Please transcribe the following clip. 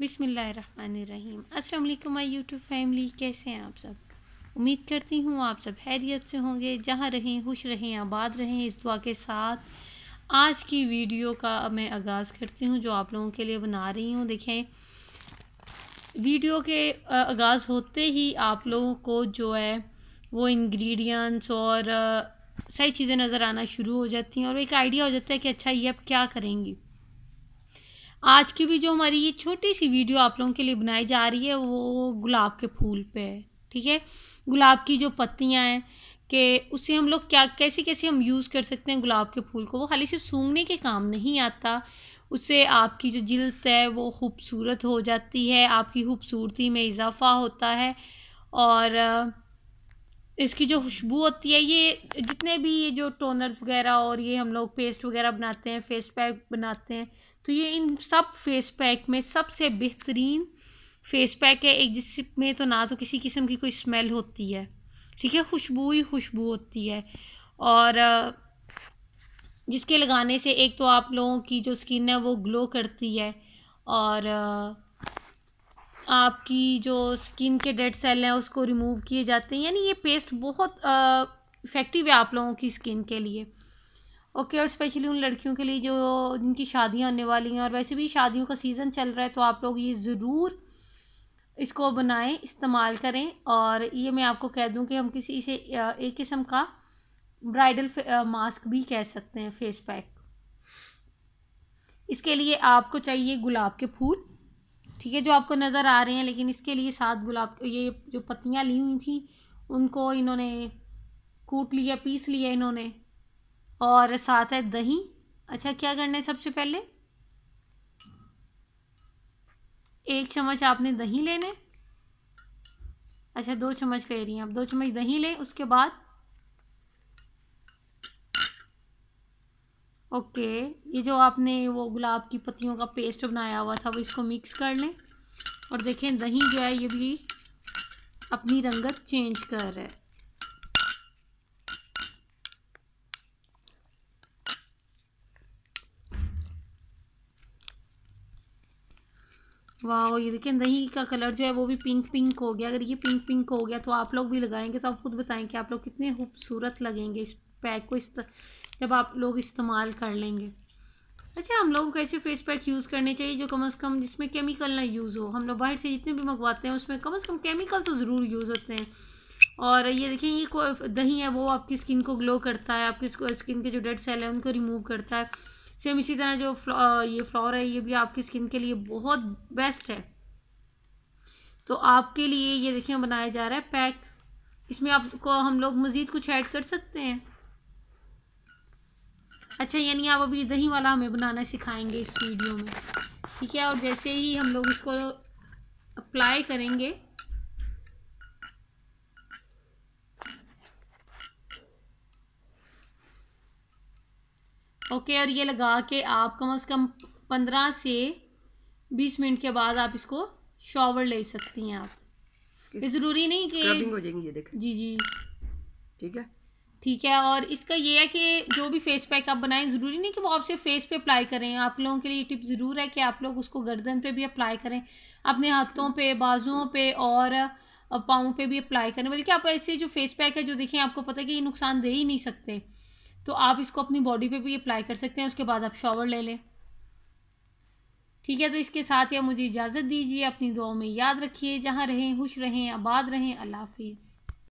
बिसमीम अस्सलाम my YouTube family कैसे हैं आप सब उम्मीद करती हूँ आप सब हैरियत से होंगे जहाँ रहें खुश रहें आबाद रहें इस दुआ के साथ आज की वीडियो का मैं आगाज़ करती हूँ जो आप लोगों के लिए बना रही हूँ देखें वीडियो के आगाज़ होते ही आप लोगों को जो है वो इंग्रेडिएंट्स और सही चीज़ें नज़र आना शुरू हो जाती हैं और एक आइडिया हो जाता है कि अच्छा ये अब क्या करेंगी आज की भी जो हमारी ये छोटी सी वीडियो आप लोगों के लिए बनाई जा रही है वो गुलाब के फूल पे है ठीक है गुलाब की जो पत्तियाँ हैं कि उससे हम लोग क्या कैसे कैसे हम यूज़ कर सकते हैं गुलाब के फूल को वो खाली सिर्फ सूंघने के काम नहीं आता उससे आपकी जो जिल्द है वो खूबसूरत हो जाती है आपकी खूबसूरती में इजाफा होता है और इसकी जो खुशबू होती है ये जितने भी ये जो टोनर वगैरह और ये हम लोग पेस्ट वगैरह बनाते हैं फेस पैक बनाते हैं तो ये इन सब फेस पैक में सबसे बेहतरीन फेस पैक है एक जिसमें तो ना तो किसी किस्म की कोई स्मेल होती है ठीक है खुशबू ही खुशबू होती है और जिसके लगाने से एक तो आप लोगों की जो स्किन है वो ग्लो करती है और आपकी जो स्किन के डेड सेल हैं उसको रिमूव किए जाते हैं यानी ये पेस्ट बहुत इफ़ेक्टिव है आप लोगों की स्किन के लिए ओके और स्पेशली उन लड़कियों के लिए जो जिनकी शादियाँ होने वाली हैं और वैसे भी शादियों का सीज़न चल रहा है तो आप लोग ये ज़रूर इसको बनाएं इस्तेमाल करें और ये मैं आपको कह दूं कि हम किसी इसे एक किस्म का ब्राइडल मास्क भी कह सकते हैं फेस पैक इसके लिए आपको चाहिए गुलाब के फूल ठीक है जो आपको नज़र आ रहे हैं लेकिन इसके लिए सात गुलाब ये जो पत्तियाँ ली हुई थी उनको इन्होंने कूट लिया पीस लिया इन्होंने और साथ है दही अच्छा क्या करना है सबसे पहले एक चम्मच आपने दही लेने अच्छा दो चम्मच ले रही हैं आप दो चम्मच दही लें उसके बाद ओके ये जो आपने वो गुलाब की पत्तियों का पेस्ट बनाया हुआ था वो इसको मिक्स कर लें और देखें दही जो है ये भी अपनी रंगत चेंज कर रहा है वाह ये देखिए दही का कलर जो है वो भी पिंक पिंक हो गया अगर ये पिंक पिंक हो गया तो आप लोग भी लगाएंगे तो आप खुद बताएं कि आप लोग कितने खूबसूरत लगेंगे इस पैक को इस जब आप लोग इस्तेमाल कर लेंगे अच्छा हम लोगों को ऐसे फेस पैक यूज़ करने चाहिए जो कम अज़ कम जिसमें केमिकल ना यूज़ हो हम लोग बाहर से जितने भी मंगवाते हैं उसमें कम अज़ कम केमिकल तो ज़रूर यूज़ होते हैं और ये देखें ये दही है वो आपकी स्किन को ग्लो करता है आपकी स्किन के जो डेड सेल है उनको रिमूव करता है सेम इसी तरह जो फ्लॉ ये फ्लॉर है ये भी आपकी स्किन के लिए बहुत बेस्ट है तो आपके लिए ये देखिए बनाया जा रहा है पैक इसमें आपको हम लोग मज़ीद कुछ ऐड कर सकते हैं अच्छा यानी आप अभी दही वाला हमें बनाना सिखाएंगे इस वीडियो में ठीक है और जैसे ही हम लोग इसको अप्लाई करेंगे ओके और ये लगा के आप कम अज़ कम पंद्रह से बीस मिनट के बाद आप इसको शॉवर ले सकती हैं आप ये ज़रूरी नहीं कि हो जाएगी ये देखें जी जी ठीक है ठीक है और इसका ये है कि जो भी फेस पैक आप बनाएं ज़रूरी नहीं कि वो आप सिर्फ फेस पे अप्लाई करें आप लोगों के लिए टिप ज़रूर है कि आप लोग उसको गर्दन पे भी अप्लाई करें अपने हाथों पे बाजुओं पे और पाँव पे भी अप्लाई करें बल्कि आप ऐसे जो फेस पैक है जो देखें आपको पता है कि ये नुकसान दे ही नहीं सकते तो आप इसको अपनी बॉडी पे भी अप्लाई कर सकते हैं उसके बाद आप शॉवर ले लें ठीक है तो इसके साथ या मुझे इजाज़त दीजिए अपनी दुआओं में याद रखिए जहाँ रहें खुश रहें आबाद रहें अल्लाह हाफिज़